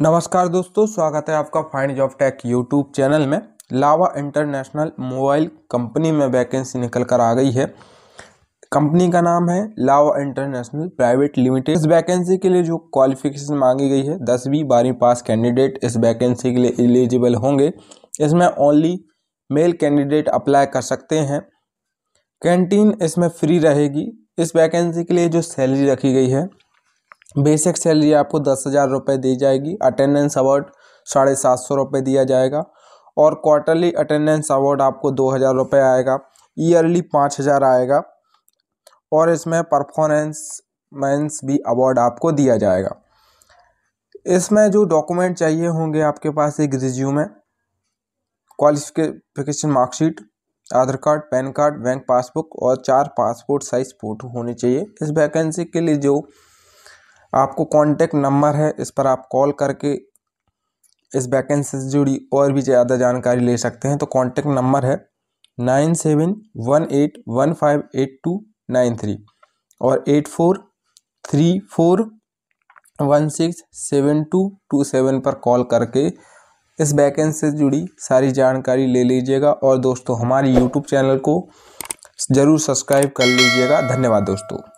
नमस्कार दोस्तों स्वागत है आपका find job tech YouTube channel में लावा इंटरनेशनल मोबाइल कंपनी में वैकेंसी निकल कर आ गई है कंपनी का नाम है लावा इंटरनेशनल प्राइवेट लिमिटेड इस वैकेंसी के लिए जो क्वालिफिकेशन मांगी गई है दसवीं बारहवीं पास कैंडिडेट इस वैकेंसी के लिए एलिजिबल होंगे इसमें ओनली मेल कैंडिडेट अप्लाई कर सकते हैं कैंटीन इसमें फ्री रहेगी इस वैकेंसी के लिए जो सैलरी रखी गई है बेसिक सैलरी आपको दस हज़ार रुपये दी जाएगी अटेंडेंस अवार्ड साढ़े सात सौ रुपये दिया जाएगा और क्वार्टरली अटेंडेंस अवार्ड आपको दो हज़ार रुपये आएगा ईयरली पाँच हज़ार आएगा और इसमें परफॉर्मेंस मेंस भी अवार्ड आपको दिया जाएगा इसमें जो डॉक्यूमेंट चाहिए होंगे आपके पास एक resume qualification marksheet Aadhaar card PAN card bank passbook और चार पासपोर्ट साइज फोटो होने चाहिए इस वैकेंसी के लिए जो आपको कॉन्टैक्ट नंबर है इस पर आप कॉल करके इस वैकेंसी से जुड़ी और भी ज़्यादा जानकारी ले सकते हैं तो कॉन्टैक्ट नंबर है nine seven one eight one five eight two nine three और eight four three four one six seven two two seven पर कॉल करके इस वैकेंसी से जुड़ी सारी जानकारी ले लीजिएगा और दोस्तों हमारे यूट्यूब चैनल को ज़रूर सब्सक्राइब कर लीजिएगा धन्यवाद दोस्तों